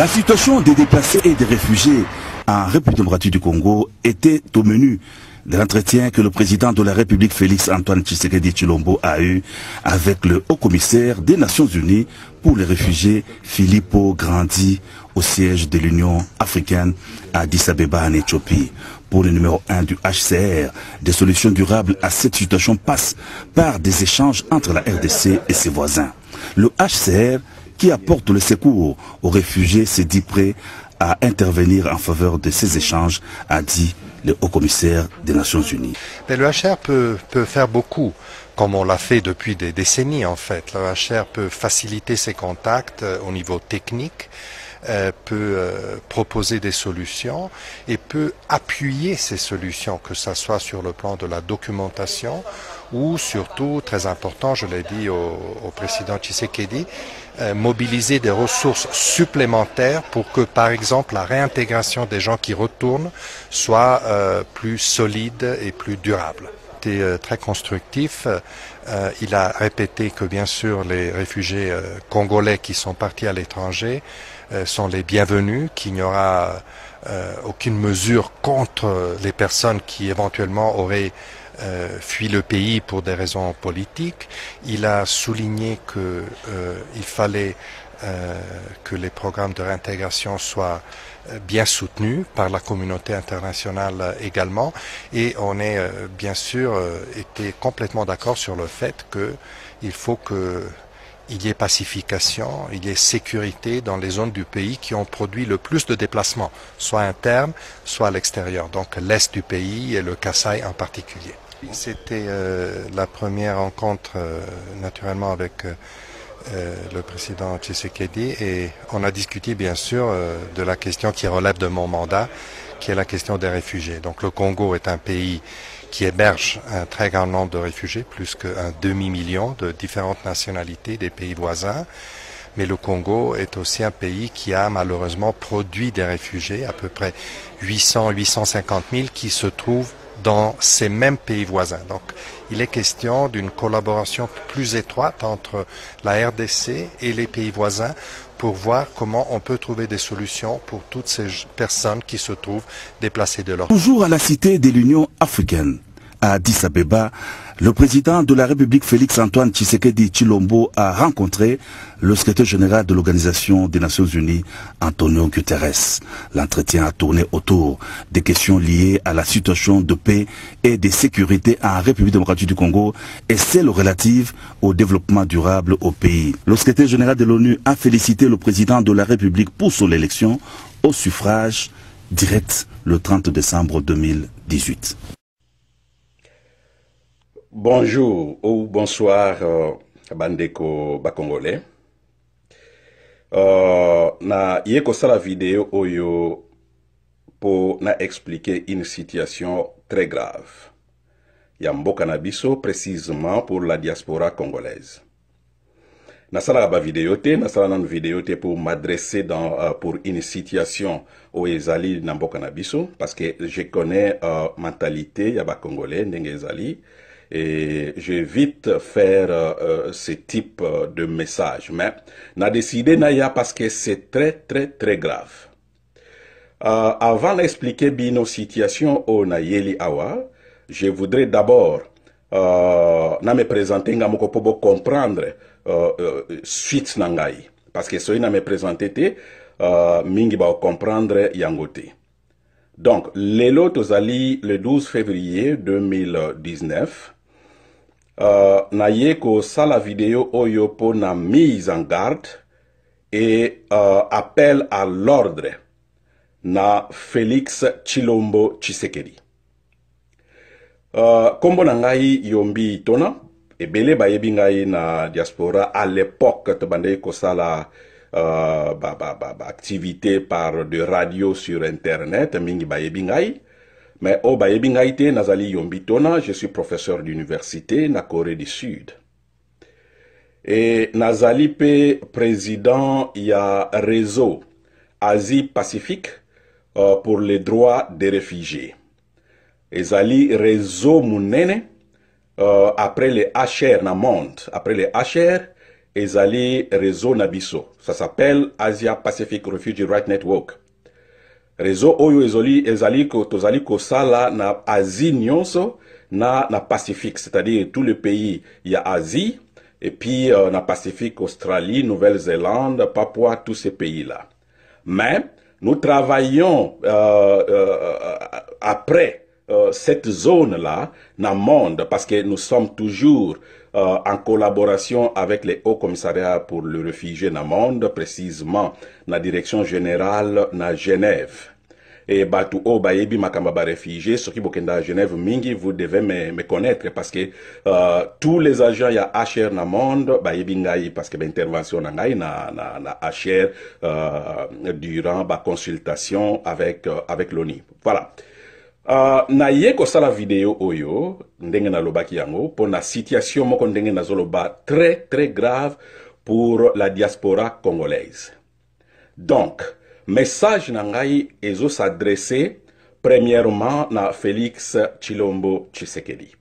La situation des déplacés et des réfugiés en République démocratique du Congo était au menu de l'entretien que le président de la République Félix Antoine Tshisekedi Chilombo a eu avec le haut-commissaire des Nations Unies pour les réfugiés Filippo Grandi au siège de l'Union africaine à Addis Abeba en Éthiopie. Pour le numéro 1 du HCR, des solutions durables à cette situation passent par des échanges entre la RDC et ses voisins. Le HCR qui apporte le secours aux réfugiés s'est dit prêt à intervenir en faveur de ces échanges, a dit le haut-commissaire des Nations Unies. Mais le HR peut, faire beaucoup comme on l'a fait depuis des décennies en fait. Le HR peut faciliter ses contacts euh, au niveau technique, euh, peut euh, proposer des solutions et peut appuyer ces solutions, que ce soit sur le plan de la documentation ou surtout, très important, je l'ai dit au, au président Tshisekedi, euh, mobiliser des ressources supplémentaires pour que, par exemple, la réintégration des gens qui retournent soit euh, plus solide et plus durable. C'était euh, très constructif. il a répété que, bien sûr, les réfugiés congolais qui sont partis à l'étranger sont les bienvenus, qu'il n'y aura aucune mesure contre les personnes qui éventuellement auraient Fui euh, fuit le pays pour des raisons politiques. Il a souligné qu'il euh, fallait euh, que les programmes de réintégration soient bien soutenus par la communauté internationale également. Et on est bien sûr été complètement d'accord sur le fait qu'il faut que il y ait pacification, il y ait sécurité dans les zones du pays qui ont produit le plus de déplacements, soit internes, soit à l'extérieur, donc l'est du pays et le Kassai en particulier. C'était euh, la première rencontre euh, naturellement avec euh, le président Tshisekedi et on a discuté bien sûr de la question qui relève de mon mandat, qui est la question des réfugiés. Donc le Congo est un pays qui héberge un très grand nombre de réfugiés, plus qu'un demi-million de différentes nationalités des pays voisins. Mais le Congo est aussi un pays qui a malheureusement produit des réfugiés, à peu près 800, 850 000, qui se trouvent dans ces mêmes pays voisins. Donc, il est question d'une collaboration plus étroite entre la RDC et les pays voisins pour voir comment on peut trouver des solutions pour toutes ces personnes qui se trouvent déplacées de leur... Toujours à la cité de l'Union africaine, à Addis Abeba, le président de la République Félix-Antoine Tshisekedi Chilombo a rencontré le secrétaire général de l'Organisation des Nations Unies, Antonio Guterres. L'entretien a tourné autour des questions liées à la situation de paix et de sécurité en République démocratique du Congo et celles relatives au développement durable au pays. Le secrétaire général de l'ONU a félicité le président de la République pour son élection au suffrage direct le 30 décembre 2018. Bonjour ou bonsoir euh, bandeko bakongolais. Euh, na ye la vidéo oyo pour na expliquer une situation très grave a un na biso précisément pour la diaspora congolaise. vidéo bavideo te nasala nanu vidéo te pour m'adresser dans euh, pour une situation où ezali na mboka na biso parce que je connais la euh, mentalité ya Congolais, ndenge ezali et j'évite vite faire euh, ce type euh, de message. Mais n'a décidé Naya parce que c'est très très très grave. Euh, avant d'expliquer bien nos situations, au Nayeli Awa, je voudrais d'abord na me présenter ngamoko pour comprendre euh, suite nangai parce que je na me présenter te mingi ba comprendre yangote. Donc, lelo tozali le 12 février 2019 euh, yeko sala Sala video oyo na mise en garde et euh, appel à l'ordre na félix Chilombo tshisekedi uh, kombo na ngai yombi tona ebele bayebi ngai na diaspora à l'époque tu sala uh, baactivité ba, ba, ba, par de radio sur internet mingi bayebi ngai mais oba nazali je suis professeur d'université na corée du sud Et nazali pe président ya réseau asie pacifique euh, pour les droits des réfugiés ezali réseau munene euh, après les hr monde après les hr ezali réseau Nabiso ça s'appelle asia pacific refugee right network réseau oyo ezali tozali na asie nyonso na na pacifique c'est-à-dire tous les pays y il a asie et puis euh, na pacifique australie nouvelle-zélande papua tous ces pays là mais nous travaillons euh, euh, après euh, cette zone là le monde parce que nous sommes toujours euh, en collaboration avec les hauts commissariats pour le refuge monde, précisément la direction générale na Genève. Et Batou Bayebi Makambaba réfugié, ce qui Bokenda Genève Mingi, vous devez me, connaître parce que euh, tous les agents, il y a HR Namonde, Bayebi ngai parce que l'intervention na na, na, na HR, euh, durant la bah, consultation avec, euh, avec l'ONU. Voilà. uh, naye kosala video oyo ndenge nalobaki yango mpo na situation moko ndenge nazoloba très très grave pour la diaspora congolaise donc message na ngai ezosadresse premièrement na félix chilombo tshisekedi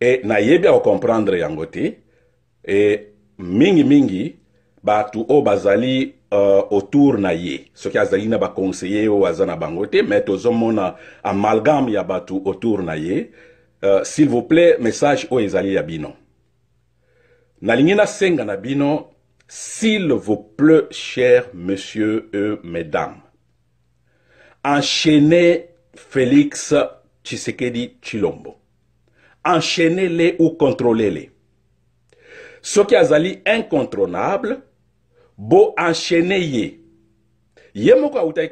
e nayebi akokomprendre yango te e mingimingi bato oyo bazali euh, autour na ye a zali na conseillé oyo aza na bango te me zomona amalgame ya autour na ye euh, s'il vous plaît message o ezali ya bino nalingi na bino s'il vous plaît cher monsieur et mesdames enchaînez félix tshisekedi Chilombo. enchaînez les ou contrôlez-le Ce zali incontrôlable bo enchaîné ye ye moko de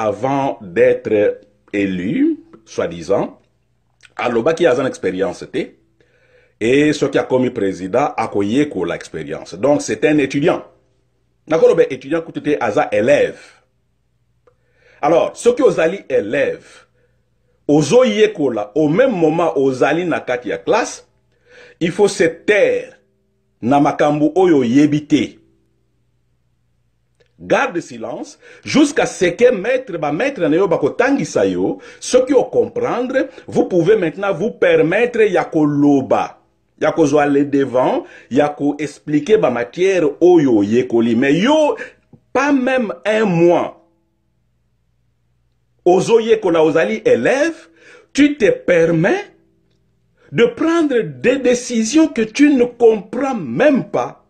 avant d'être élu soi-disant qui a une expérience te et ce qui a commis président une l'expérience. donc c'est un étudiant un étudiant qui aza élève alors soki ozali élève la au même moment ozali na katia classe il faut se taire na makambu oyo garde silence jusqu'à ce que maître ba maître ko tangisa yo soki comprendre, vous pouvez maintenant vous permettre ya ba, ya kozwa les devant ya koexplike matière oyo oh yekoli Mais yo pas même un mois la ozali élève tu te permets de prendre des décisions que tu ne comprends même pas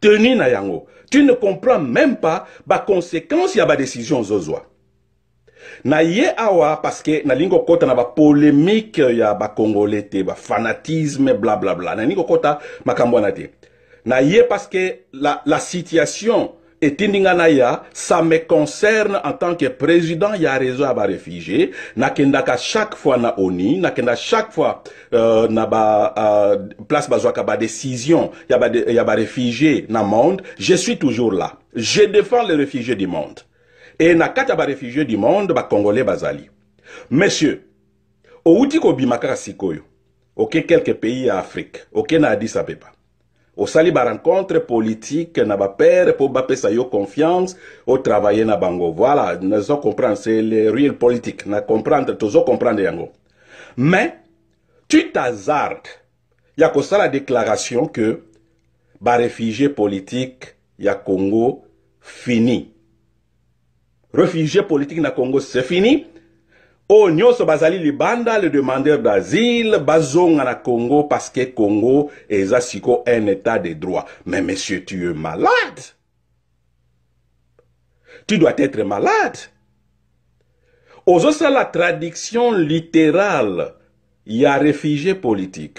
tenir na yango tu ne comprends même pas conséquence ya badécision ozozwa na ye awa na lingo kota na polémique ya congolais te bafanatisme blablabla bla kota makambo na te na parce que la, la situation et Et ya ça me concerne en tant que président a réseau réfugié réfugiés, nakendaka chaque fois na oni nakenda chaque fois euh, na ba euh, place ba décision ya y ya ba réfugié na monde je suis toujours là je défends les réfugiés du monde Et na kata ba réfugié du monde congolais bazali monsieur outi ko bimaka sikoyo OK quelques pays en afrique oke n'a na addis abeba osali rencontre politique na pour mpo bapesa yo confiance travailler na bango voilà on comprend c'est le real politique na comprendre toujours comprendre yango mais tu t'hazarde ya la déclaration que réfugiés politique ya congo fini réfugié politique na congo c'est fini Oh nyonso bazali libanda le demandeur d'asile bazonga na congo parce que congo est un état de droit mais monsieur tu es malade tu dois être malade la traduction littérale y Il a réfugié politique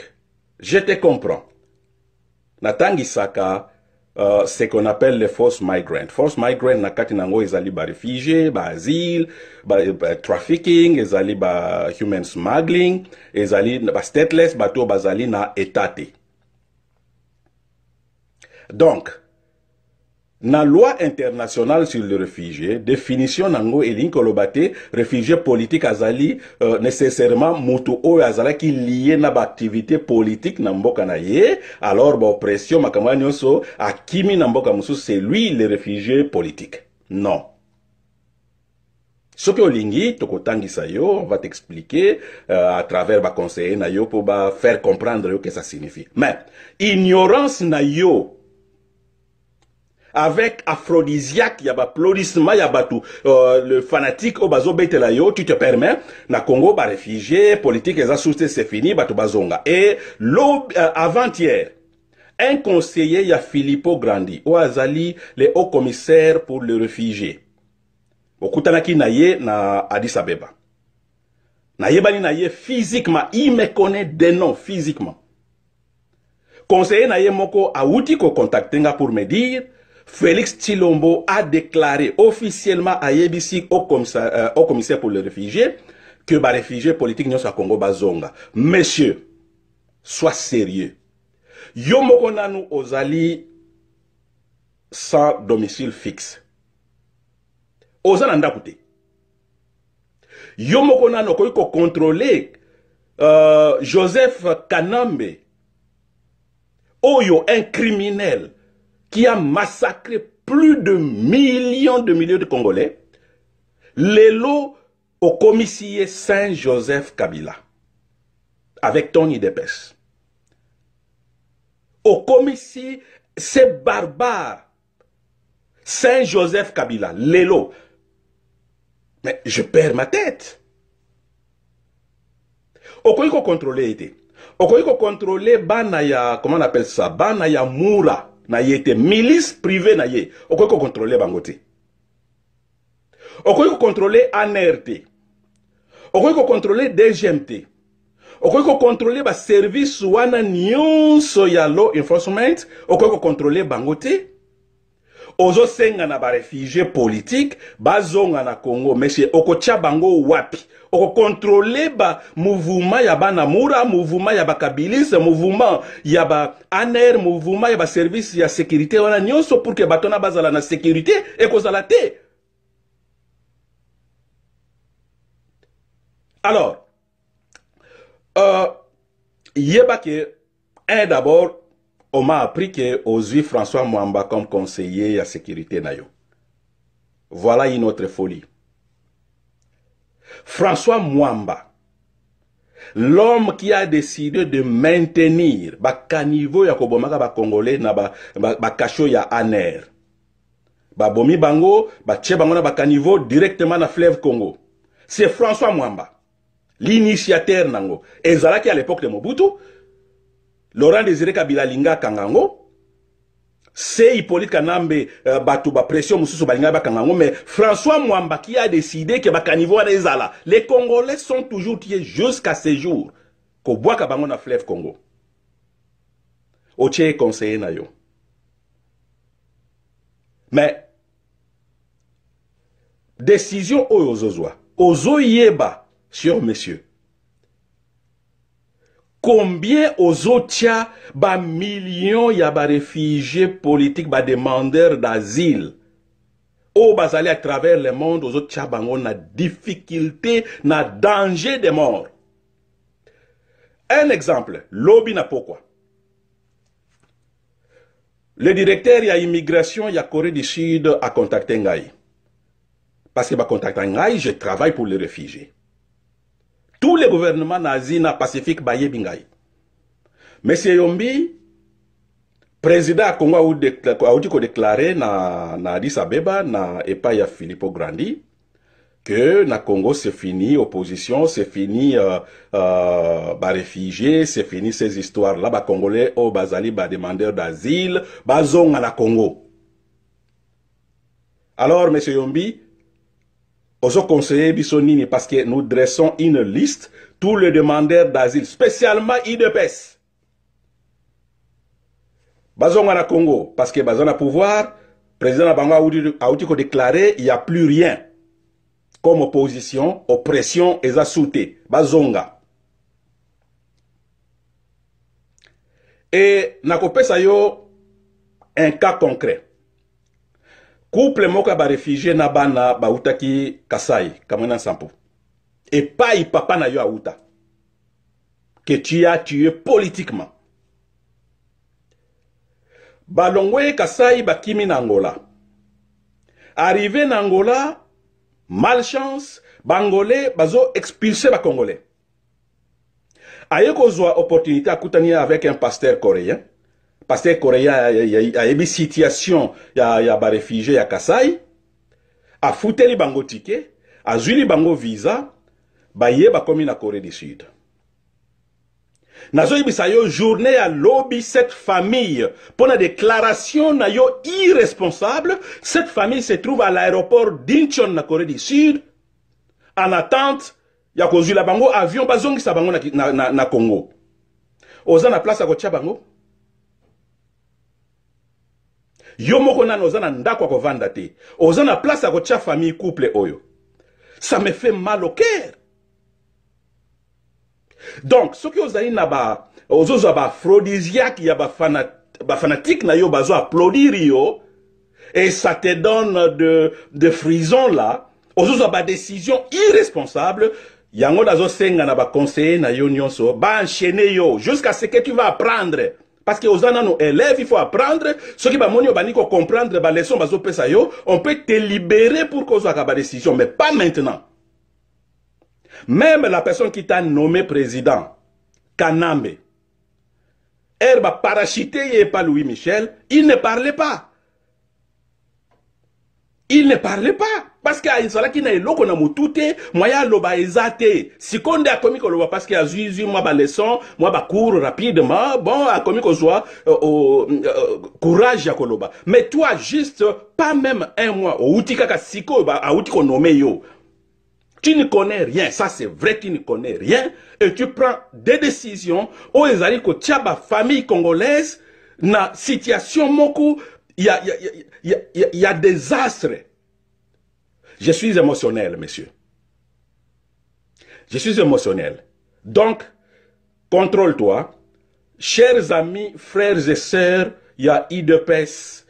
je te comprends natangisaka Uh, ce qu'on appelle les force migrant force migrant na kati na yango ezali barefugie baasile batrafficking ba ezali bahuman smuggling ezali bastateless bato oyo bazali na eta te donc La loi internationale sur le réfugié, définition nango pas kolobate, réfugié politique azali, euh, nécessairement mutu Azala qui lié na activité politique na mboka ye, alors ba oppression nyonso akimi na mboka mususu c'est lui le réfugié politique. Non. Ce que l'ingi yo on va t'expliquer euh, à travers baconseiller na yo ba faire comprendre yo que ça signifie mais ignorance na yo avec aphrodisiaque ya y ya euh, le fanatique oyo oh, bazobetela yo tu te permets na congo réfugié, politique les c'est fini bato bazonga euh, avant-hier un conseiller a filippo grandi oyo oh, azali le haut commissaire pour le réfugie okutanaki na naye na addis abeba nayebani na ye physiquement il me connaît des noms physiquement conseiller na ye moko ko kokontakte nga pour me dire Félix Chilombo a déclaré officiellement à Yebisi euh, au, commissaire, pour les réfugiés que les bah, réfugiés politiques sont à Congo Bazonga. Messieurs, sois sérieux. Yo nous ozali sans domicile fixe. Ozananda na Yo mokonanu okoki contrôler euh, Joseph Kanambe. Oyo un criminel qui a massacré plus de millions de milliers de Congolais, l'élo au commissier Saint-Joseph Kabila, avec Tony Depes. Au commissier, c'est barbare. Saint-Joseph Kabila, l'élo. Mais je perds ma tête. Au faut contrôler? était. faut contrôlé, banaya, comment on appelle ça? Banaya Moura na ye milice privée na ye okoko peut Bangote, okoko contrôler ANRT? okoko peut DGMT, okoko DGMT. bas service kokontrole baservice wana nyonso ya law enforcement okoko kokontrole contrôler bangoté senga na barefugie politike bazonga na congo mese okotya bango wapi mouvement mouvement ya mura Mouvement. ya bakabilise Mouvement ya aner. Mouvement ya service. ya sécurité wana nyonso pour que batona sécurité, bazala na et kozala te alors euh, yeba ke un d'abord on m'a appris que ozwi François Mwamba comme conseiller à sécurité nayo. Voilà une autre folie. François Mwamba, l'homme qui a décidé de maintenir caniveau ya kobomaka ba congolais na ba, ba, ba ya aner. Babomi bango, tche bango na directement na fleuve Congo. C'est François Mwamba, l'initiateur nango. qui à l'époque de Mobutu, Laurent Désiré Kabila linga kangango c'est Hippolyte Kanambe euh, bato ba pression mususu balinga ba kangango mais François Mwamba qui a décidé que bakaniwa les congolais sont toujours tués jusqu'à ce jour ko bwaka bango na fleuve Congo otie conseiller na yo mais décision oyo Ozo yeba, sur messieurs combien aux bah, millions millions ya ba réfugiés politiques ba demandeurs d'asile au oh, bazali à travers le monde vont-ils bango na difficulté na danger de mort un exemple lobi na pourquoi le directeur ya immigration ya corée du sud a contacté ngai parce que bah, contacté ngai je travaille pour les réfugiés gouvernement nazi na pacifique baye Bingaï. monsieur yombi président à kongo qu'on déclaré na, na addis abeba na Epaïa ya filippo grandi que na congo c'est fini opposition c'est fini euh, euh, c'est fini ces histoires là congolais oh, Basali bazali demandeurs d'asile bazonga la congo alors monsieur yombi aux conseillers Bissonini parce que nous dressons une liste tous les demandeurs d'asile spécialement IDPS bazonga na Congo parce que Bazonga pouvoir président la bango qu'a déclaré il n'y a plus rien comme opposition oppression et souté. bazonga et nakopesa yo un cas concret couple moko ba na bana utaki kasai Et et epai papa na yo auta que tu as tué politiquement balongwe kasai bakimi na angola arrivé na angola malchance bangolais bazo expulsé expulse congolais aye kozwa opportunité akutani avec un pasteur coréen parce pasteur coréen une situation réfugiés à Kassai à kasai les bango tike les bango visa baye bakomi na corée du sud Dans yo journée à lobby cette famille pour une déclaration na irresponsable cette famille se trouve à l'aéroport d'incheon na corée du sud en attente ya la bango avion bazongisa bango na, na, na, na congo oza na place à kotia bango yo moko nano oza ndako ko kovanda te ozana place ya kotia famille couple oyo ça me fait mal au cœur donc qui ozali na ba ozozwa baaphrodisiake ya fanatique na yo bazo applaudir yo et ça te donne de, de frison là ba décision irresponsable yango nazosenga na conseiller na yo nyonso enchaîner yo jusqu'à ce que tu vas apprendre parce que années nos élèves il faut apprendre Ceux qui va les leçons baleson bazopesa yo on peut te libérer pour la décision, mais pas maintenant même la personne qui t'a nommé président Kaname, elle a parachuté pas louis michel il ne parlait pas il ne parlait pas parce qu'il que azalaki na eloko na tout te mwa ya aloba eza a comme nde le voit parce qu'il que azwi zwi leçon, moi mwa cours rapidement bon akomi kozwa que soit euh, au euh, courage ya koloba mais toi juste pas même un mois qu'on yo tu ne connais rien ça c'est vrai tu ne connais rien et tu prends des décisions oyo que la famille congolaise na situation moko il y a, y, y, y des astres. Je suis émotionnel, messieurs. Je suis émotionnel. Donc, contrôle-toi. Chers amis, frères et sœurs, il y a IDPS,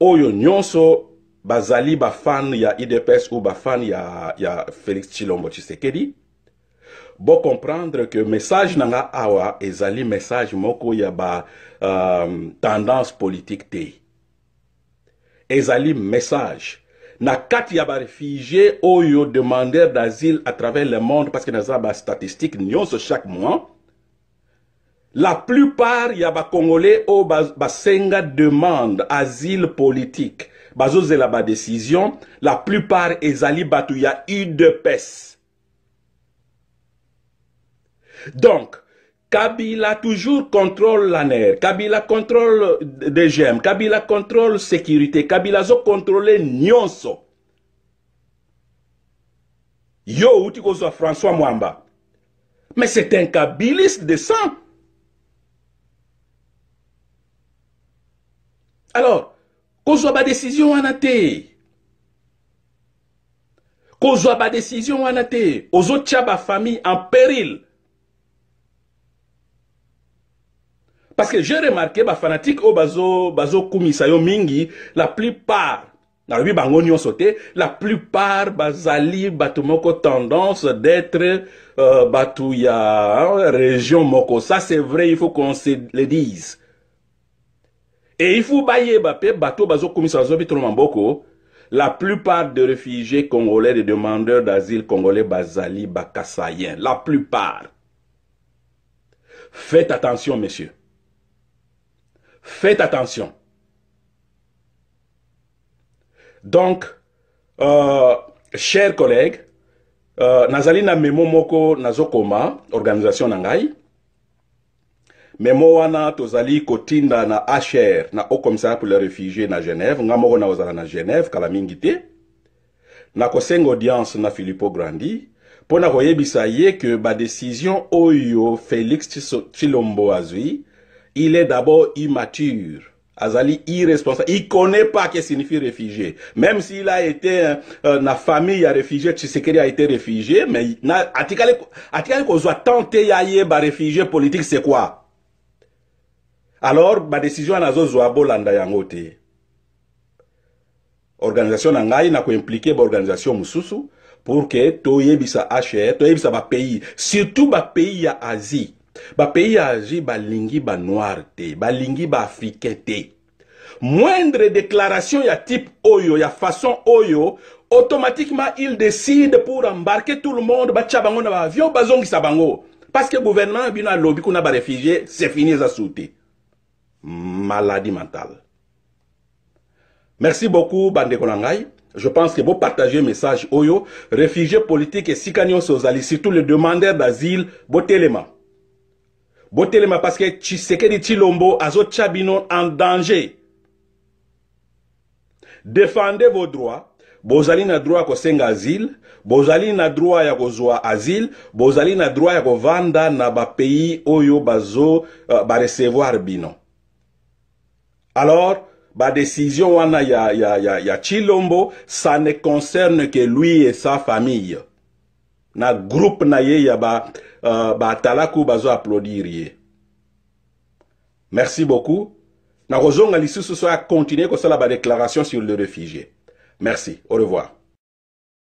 Oyo Nyonso, Bazali Bafan, il y a IDPS ou Bafan, il y a, il y a Félix Chilombo Tshisekedi. Bon comprendre que message nanga awa, et zali message moko y a euh, tendance politique t ezali message na quatre réfugiés barefugie oyo demandeur d'asile à travers le monde parce que naza statistiques nyonso chaque mois la plupart yaba Congolais ont basenga demande asile politique bazozela décision. la plupart ezali bato ya udps donc Kabila toujours contrôle la NER, Kabila contrôle DGM, Kabila contrôle sécurité, Kabila zo contrôle nyonso. Yo uti kozwa François Mwamba. Mais c'est un kabiliste de sang. Alors, kozwa ba décision wana te. Kozwa ba décision wana te. Ozo tcha ba famille en péril. Parce que j'ai remarqué, bah, fanatique, au bazo, bazo, kumisayo mingi, la plupart, nalobi bango nyonso sauté, la plupart bazali bato tendance d'être euh, bato hein, région moko ça c'est vrai il faut qu'on se le dise et il faut bayeba mpe bato bazokumisa bazobitona maboko la plupart de réfugiés congolais de demandeurs d'asile congolais bazali bakasayen la plupart faites attention messieurs Faites attention. Donc, euh, chers collègues, euh, Nazalina Memomoko memo moko nazokoma organisation Nangai, ngai memo wana tozali kotinda na HR na haut commissariat pour les réfugiés na Genève nga moko nakozala na Genève kala na na audience na Filippo Grandi pour na koyebisa ye ba décision oyo Félix Tshilombo Azui il est d'abord immature. Azali irresponsable. Il connaît pas ce que signifie réfugié. Même s'il a été, dans euh, euh, na famille a réfugié, qu'il a été réfugié, mais, il a qu'on soit tenté d'aller ba réfugié politique, c'est quoi? Alors, ma décision Nazo zo zoabo landa yangote. Organisation na ngai na ko impliqué par organisation mususu, pour que to yebisa HR, to ça pays, surtout ba pays ya Asie il ba lingi balingi a te balingi africaine, te moindre déclaration ya type oyo ya façon oyo automatiquement il décide pour embarquer tout le monde ba bango na baavion bazongisa bango parce que gouvernement qui qu'on kuna réfugié, c'est fini ça sauter. maladie mentale merci beaucoup bande Kolangay. je pense que vous le message oyo réfugiés politiques et nyonso ozali surtout les demandeurs d'asile botelema botelema parceke tshisekedi tshilombo azotya bino en danger Défendez vos droits bozali na droit ya kosenga asile bozali na droit ya kozwa asile bozali na droit ya kovanda na pays oyo bazo euh, ba recevoir bino alors décision wana ya, ya, ya, ya chilombo ça ne concerne que lui et sa famille na groupe na ye ya ba uh, qui bazo applaudir merci beaucoup nakozonga lisusu so sala la déclaration sur le réfugié merci au revoir